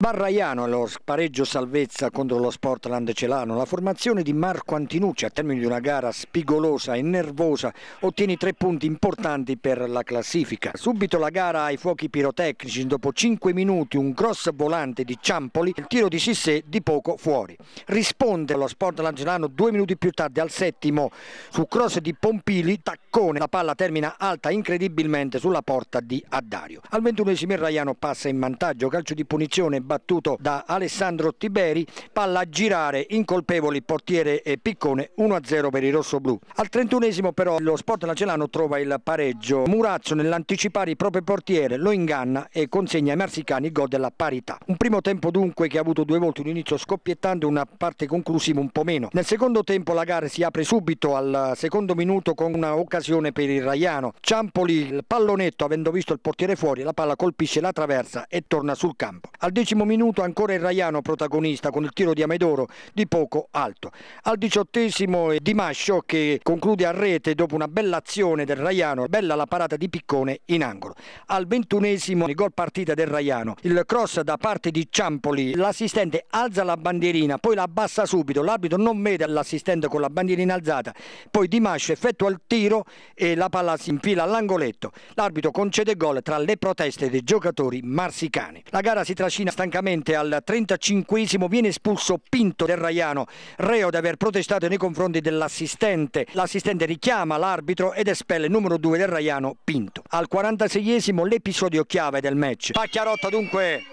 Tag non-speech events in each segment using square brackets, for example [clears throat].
Barraiano allo spareggio salvezza contro lo Sportland Celano, la formazione di Marco Antinucci a termine di una gara spigolosa e nervosa ottiene tre punti importanti per la classifica. Subito la gara ai fuochi pirotecnici, dopo 5 minuti un cross volante di Ciampoli, il tiro di Sissé di poco fuori. Risponde lo Sportland Celano due minuti più tardi al settimo su cross di Pompili, taccone, la palla termina alta incredibilmente sulla porta di Addario. Al ventunesimo Raiano passa in vantaggio, calcio di punizione battuto da Alessandro Tiberi, palla a girare incolpevoli portiere e piccone 1-0 per i rossoblù. Al 31 però lo Sport Lacelano trova il pareggio. Murazzo nell'anticipare il proprio portiere lo inganna e consegna ai marsicani il gol della parità. Un primo tempo dunque che ha avuto due volte un inizio scoppiettante, una parte conclusiva un po' meno. Nel secondo tempo la gara si apre subito al secondo minuto con un'occasione per il Raiano. Ciampoli il pallonetto avendo visto il portiere fuori, la palla colpisce la traversa e torna sul campo. Al decimo primo minuto ancora il Raiano protagonista con il tiro di Amedoro di poco alto. Al diciottesimo Di Mascio che conclude a rete dopo una bella azione del Raiano, bella la parata di Piccone in angolo. Al ventunesimo il gol partita del Raiano, il cross da parte di Ciampoli, l'assistente alza la bandierina, poi la abbassa subito, l'arbitro non vede l'assistente con la bandierina alzata, poi Di Mascio effettua il tiro e la palla si infila all'angoletto. L'arbitro concede gol tra le proteste dei giocatori marsicani. La gara si trascina stancata Francamente al 35 viene espulso Pinto del Raiano, reo di aver protestato nei confronti dell'assistente. L'assistente richiama l'arbitro ed espelle il numero 2 del Raiano, Pinto. Al 46 l'episodio chiave del match. Pacchiarotta dunque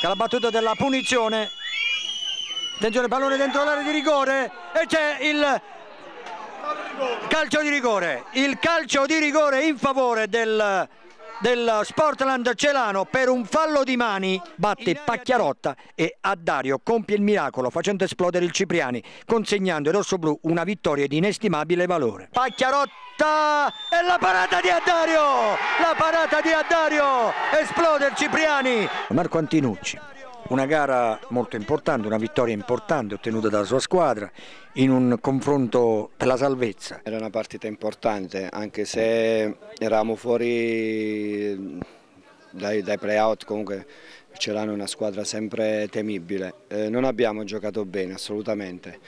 che la battuta della punizione. Attenzione, pallone dentro l'area di rigore e c'è il calcio di rigore. Il calcio di rigore in favore del del Sportland Celano per un fallo di mani batte Pacchiarotta e a compie il miracolo facendo esplodere il Cipriani consegnando ai rossoblù una vittoria di inestimabile valore. Pacchiarotta e la parata di Addario! La parata di Addario! Esplode il Cipriani! Marco Antinucci una gara molto importante, una vittoria importante ottenuta dalla sua squadra in un confronto per la salvezza. Era una partita importante anche se eravamo fuori dai, dai play-out comunque c'erano una squadra sempre temibile. Eh, non abbiamo giocato bene assolutamente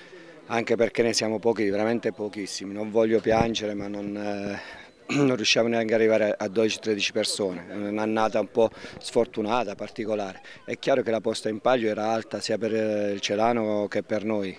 anche perché ne siamo pochi, veramente pochissimi. Non voglio piangere ma non, eh, [clears throat] non riusciamo neanche ad arrivare a 12-13 persone, è un'annata un po' sfortunata, particolare. È chiaro che la posta in palio era alta sia per eh, il Celano che per noi,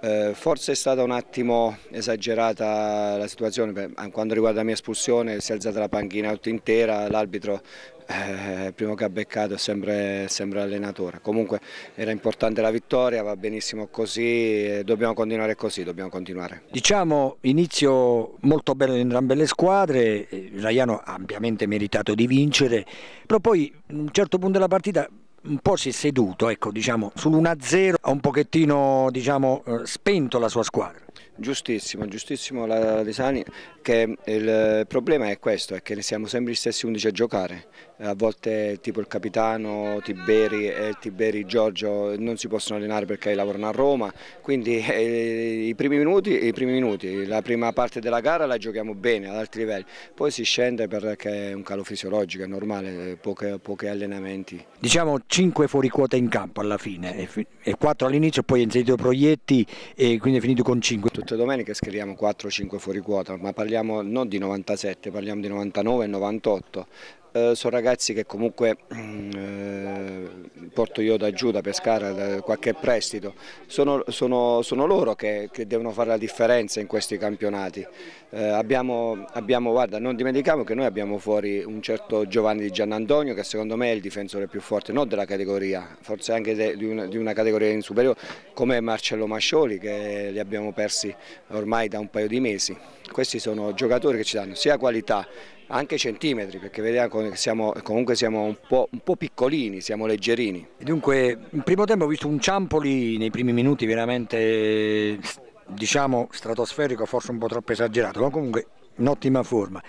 eh, forse è stata un attimo esagerata la situazione, per quanto riguarda la mia espulsione si è alzata la panchina tutta intera, l'arbitro eh, primo che ha beccato è sempre, sempre allenatore, comunque era importante la vittoria, va benissimo così, dobbiamo continuare così, dobbiamo continuare. Diciamo inizio molto bello in entrambe le squadre, eh, Raiano ha ampiamente meritato di vincere, però poi a un certo punto della partita un po' si è seduto, ecco, diciamo, sull'1-0 ha un pochettino diciamo, eh, spento la sua squadra. Giustissimo, giustissimo la Desani, che il problema è questo, è che siamo sempre gli stessi 11 a giocare, a volte tipo il capitano Tiberi e Tiberi Giorgio non si possono allenare perché lavorano a Roma, quindi eh, i, primi minuti, i primi minuti, la prima parte della gara la giochiamo bene ad altri livelli, poi si scende perché è un calo fisiologico, è normale, pochi, pochi allenamenti. Diciamo 5 fuori quota in campo alla fine e 4 all'inizio, poi ha inserito Proietti e quindi è finito con 5 Tutte le domeniche scriviamo 4-5 fuori quota, ma parliamo non di 97, parliamo di 99 e 98. Eh, sono ragazzi che comunque mm, eh, porto io da giù, da Pescara, da qualche prestito, sono, sono, sono loro che, che, devono fare la differenza in questi campionati. Eh, abbiamo, abbiamo, guarda, non dimentichiamo che noi abbiamo fuori un certo Giovanni di Giannantonio che secondo me è il difensore più forte, non della categoria, forse anche de, di, una, di, una, categoria in superiore come Marcello Mascioli che li abbiamo persi ormai da un paio di mesi. Questi sono giocatori che ci danno sia qualità anche centimetri, perché vediamo ah, che siamo, comunque siamo un po', un po', piccolini, siamo leggerini. Dunque, in primo tempo ho visto un Ciampoli nei primi minuti veramente, diciamo, stratosferico, forse un po' troppo esagerato, ma comunque in ottima forma.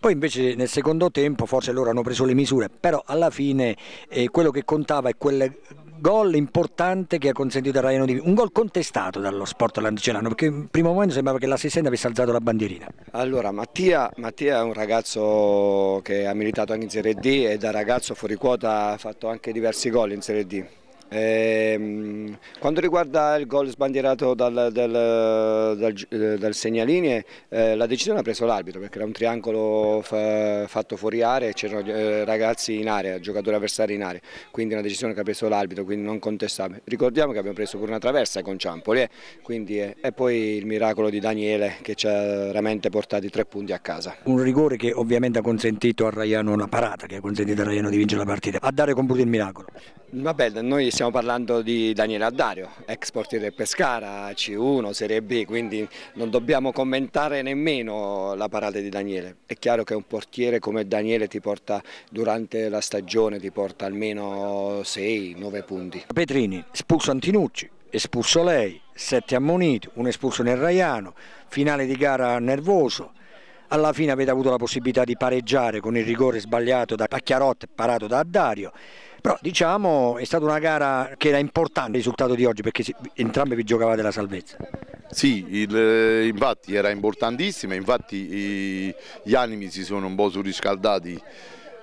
Poi invece nel secondo tempo forse loro hanno preso le misure, però alla fine eh, quello che contava è quel gol importante che ha consentito a Raiano di un gol contestato dallo sport landicelano perché in primo momento sembrava che l'assistente avesse alzato la bandierina. Allora Mattia, Mattia è un ragazzo che ha militato anche in Serie D e da ragazzo fuori quota ha fatto anche diversi gol in Serie D eh, quando riguarda il gol sbandierato dal, eh, dal, dal, dal segnalini, eh, la decisione l'ha preso l'arbitro perché era un triangolo fa, fatto fuori area e c'erano eh, ragazzi in area, giocatori avversari in area, quindi una decisione che ha preso l'arbitro, quindi non contestabile. Ricordiamo che abbiamo preso pure una traversa con Ciampoli eh. quindi, eh, e poi il miracolo di Daniele che ci ha veramente portati tre punti a casa. Un rigore che ovviamente ha consentito a Raiano una parata, che ha consentito a Raiano di vincere la partita, a dare compiuto il miracolo. Vabbè, noi stiamo parlando di Daniele Addario, ex portiere Pescara, C1, Serie B, quindi non dobbiamo commentare nemmeno la parata di Daniele. È chiaro che un portiere come Daniele ti porta durante la stagione, ti porta almeno 6-9 punti. Petrini, espulso Antinucci, espulso lei, 7 ammoniti, un espulso nel Raiano, finale di gara nervoso, alla fine avete avuto la possibilità di pareggiare con il rigore sbagliato da Pacchiarotte parato da Addario. Però diciamo è stata una gara che era importante il risultato di oggi perché entrambi vi giocavate la salvezza. Sì, il, infatti era importantissima, infatti i, gli animi si sono un po' surriscaldati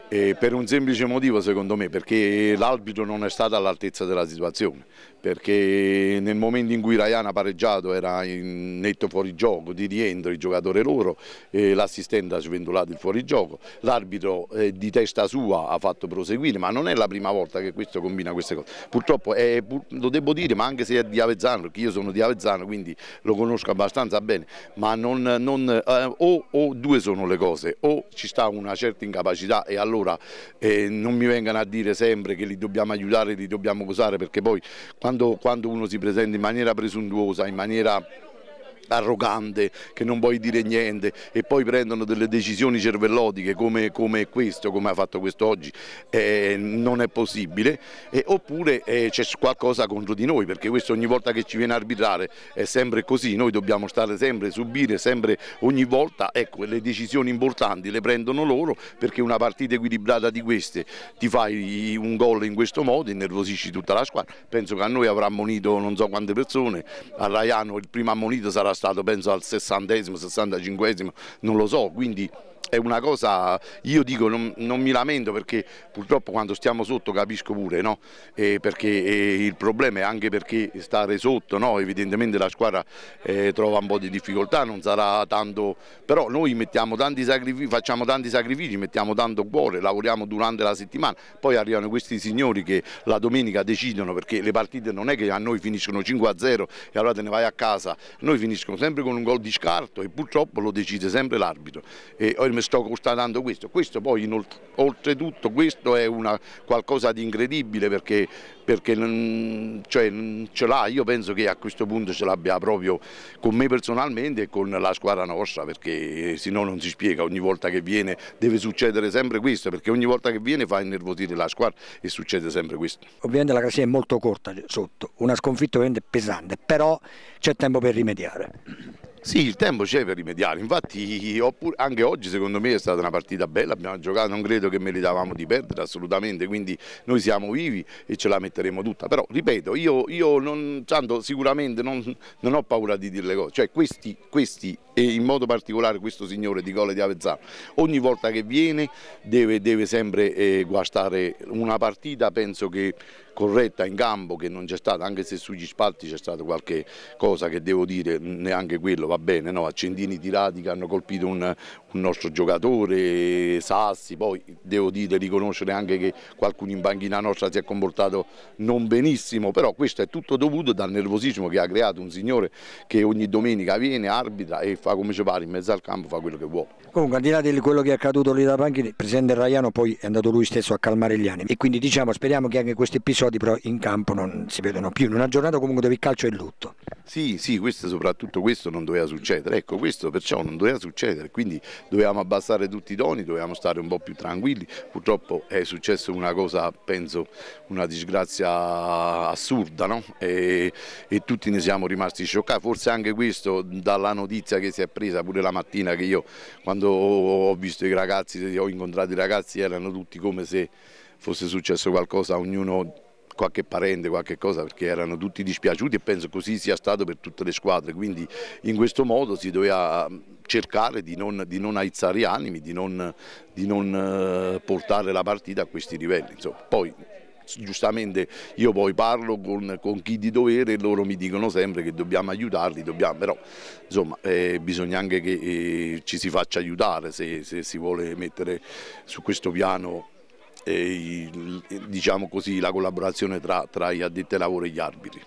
e per un semplice motivo secondo me, perché l'arbitro non è stato all'altezza della situazione, perché nel momento in cui Ryan ha pareggiato era in netto fuorigioco, di rientro il giocatore loro, l'assistente ha sventolato il fuorigioco, l'arbitro eh, di testa sua ha fatto proseguire, ma non è la prima volta che questo combina queste cose. Purtroppo è, eh, lo devo dire, ma anche se è di Avezzano, perché io sono di Avezzano, quindi lo conosco abbastanza bene, ma non, non, eh, o, o due sono le cose, o ci sta una certa incapacità e allora allora eh, non mi vengano a dire sempre che li dobbiamo aiutare, li dobbiamo usare, perché poi quando, quando uno si presenta in maniera presuntuosa, in maniera arrogante che non vuoi dire niente e poi prendono delle decisioni cervellotiche come, come questo, come ha fatto quest'oggi, eh, non è possibile e, oppure eh, c'è qualcosa contro di noi perché questo ogni volta che ci viene a arbitrare è sempre così, noi dobbiamo stare sempre, subire sempre ogni volta, ecco le decisioni importanti le prendono loro perché una partita equilibrata di queste ti fai un gol in questo modo, innervosisci tutta la squadra, penso che a noi avrà ammonito non so quante persone, a Raiano il primo ammonito sarà stato penso al sessantesimo, sessantacinquesimo, non lo so, quindi è una cosa, io dico non, non, mi lamento perché purtroppo quando stiamo sotto capisco pure, no? e perché eh, il problema è anche perché stare sotto, no? evidentemente la squadra eh, trova un po' di difficoltà, non sarà tanto, però noi tanti facciamo tanti sacrifici, mettiamo tanto cuore, lavoriamo durante la settimana, poi arrivano questi signori che la domenica decidono perché le partite non è che a noi finiscono 5-0 e allora te ne vai a casa, noi finiscono sempre con un gol di scarto e purtroppo lo decide sempre l'arbitro. E, poi mi sto constatando questo, questo poi oltretutto questo è una, qualcosa di incredibile perché, perché non, mm, cioè, mm, ce l'ha, io penso che a questo punto ce l'abbia proprio con me personalmente e con la squadra nostra perché eh, se no non si spiega, ogni volta che viene deve succedere sempre questo perché ogni volta che viene fa innervosire la squadra e succede sempre questo. Ovviamente la classifica è molto corta sotto, una sconfitta ovviamente pesante, però c'è tempo per rimediare. Sì, il tempo c'è per rimediare, infatti anche oggi secondo me è stata una partita bella, abbiamo giocato, non credo che meritavamo di perdere assolutamente, quindi noi siamo vivi e ce la metteremo tutta, però ripeto, io, io non, tanto, sicuramente non, non, ho paura di dire le cose, cioè questi, questi e in modo particolare questo signore di Gole di Avezzano ogni volta che viene deve, deve sempre eh, guastare una partita penso che corretta in campo che non c'è stata anche se sugli spalti c'è stata qualche cosa che devo dire neanche quello va bene no? accendini tirati che hanno colpito un, un nostro giocatore Sassi poi devo dire riconoscere anche che qualcuno in banchina nostra si è comportato non benissimo però questo è tutto dovuto dal nervosismo che ha creato un signore che ogni domenica viene arbitra e fa fa come ci pare in mezzo al campo, fa quello che vuole. Comunque al di là di quello che è accaduto lì da Panchini, il presidente Raiano poi è andato lui stesso a calmare gli animi e quindi diciamo speriamo che anche questi episodi però in campo non si vedano più, in una giornata comunque dove il calcio è lutto. Sì, sì, questo, soprattutto questo non doveva succedere, ecco questo perciò non doveva succedere, quindi dovevamo abbassare tutti i toni, dovevamo stare un po' più tranquilli, purtroppo è successa una cosa, penso, una disgrazia assurda no? e, e tutti ne siamo rimasti scioccati, forse anche questo dalla notizia che si si è presa pure la mattina che io quando ho visto i ragazzi, ho incontrato i ragazzi erano tutti come se fosse successo qualcosa, ognuno qualche parente, qualche cosa, perché erano tutti dispiaciuti e penso così sia stato per tutte le squadre, quindi in questo modo si doveva mm, cercare di non, di non aizzare gli animi, di non, di non eh, portare la partita a questi livelli. Insomma, poi giustamente io poi parlo con, con chi di dovere e loro mi dicono sempre che dobbiamo aiutarli, dobbiamo, però insomma eh, bisogna anche che eh, ci si faccia aiutare se, se si vuole mettere su questo piano eh, diciamo così, la collaborazione tra, tra gli addetti ai lavori e gli arbitri.